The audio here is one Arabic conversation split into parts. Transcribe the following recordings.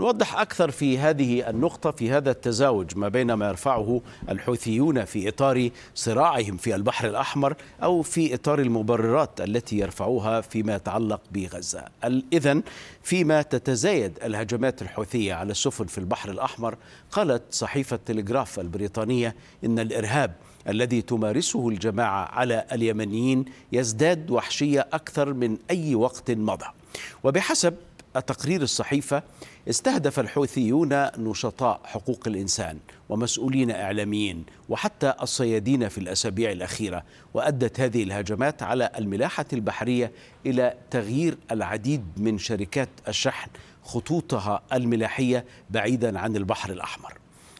نوضح أكثر في هذه النقطة في هذا التزاوج ما بين ما يرفعه الحوثيون في إطار صراعهم في البحر الأحمر أو في إطار المبررات التي يرفعوها فيما يتعلق بغزة إذا فيما تتزايد الهجمات الحوثية على السفن في البحر الأحمر قالت صحيفة تلغراف البريطانية إن الإرهاب الذي تمارسه الجماعة على اليمنيين يزداد وحشية أكثر من أي وقت مضى وبحسب تقرير الصحيفة استهدف الحوثيون نشطاء حقوق الإنسان ومسؤولين إعلاميين وحتى الصيادين في الأسابيع الأخيرة وأدت هذه الهجمات على الملاحة البحرية إلى تغيير العديد من شركات الشحن خطوطها الملاحية بعيدا عن البحر الأحمر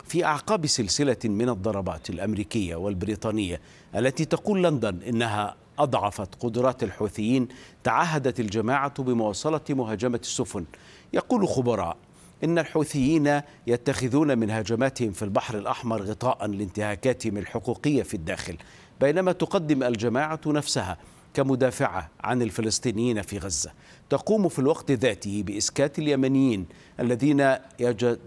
في أعقاب سلسلة من الضربات الأمريكية والبريطانية التي تقول لندن إنها أضعفت قدرات الحوثيين تعهدت الجماعة بمواصلة مهاجمة السفن يقول خبراء إن الحوثيين يتخذون من هجماتهم في البحر الأحمر غطاء لانتهاكاتهم الحقوقية في الداخل بينما تقدم الجماعة نفسها كمدافعة عن الفلسطينيين في غزة تقوم في الوقت ذاته بإسكات اليمنيين الذين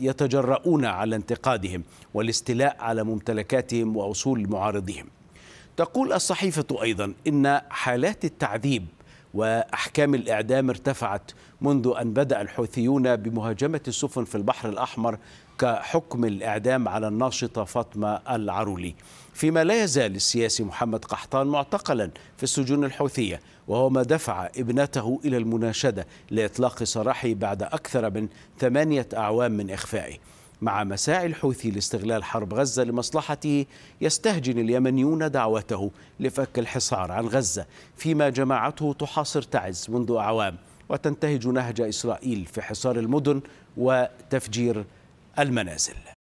يتجرؤون على انتقادهم والاستيلاء على ممتلكاتهم وأصول معارضهم تقول الصحيفة أيضا إن حالات التعذيب واحكام الاعدام ارتفعت منذ ان بدا الحوثيون بمهاجمه السفن في البحر الاحمر كحكم الاعدام على الناشطه فاطمه العرولي فيما لا يزال السياسي محمد قحطان معتقلا في السجون الحوثيه وهو ما دفع ابنته الى المناشده لاطلاق سراحه بعد اكثر من ثمانيه اعوام من اخفائه مع مساعي الحوثي لاستغلال حرب غزة لمصلحته يستهجن اليمنيون دعوته لفك الحصار عن غزة فيما جماعته تحاصر تعز منذ أعوام وتنتهج نهج إسرائيل في حصار المدن وتفجير المنازل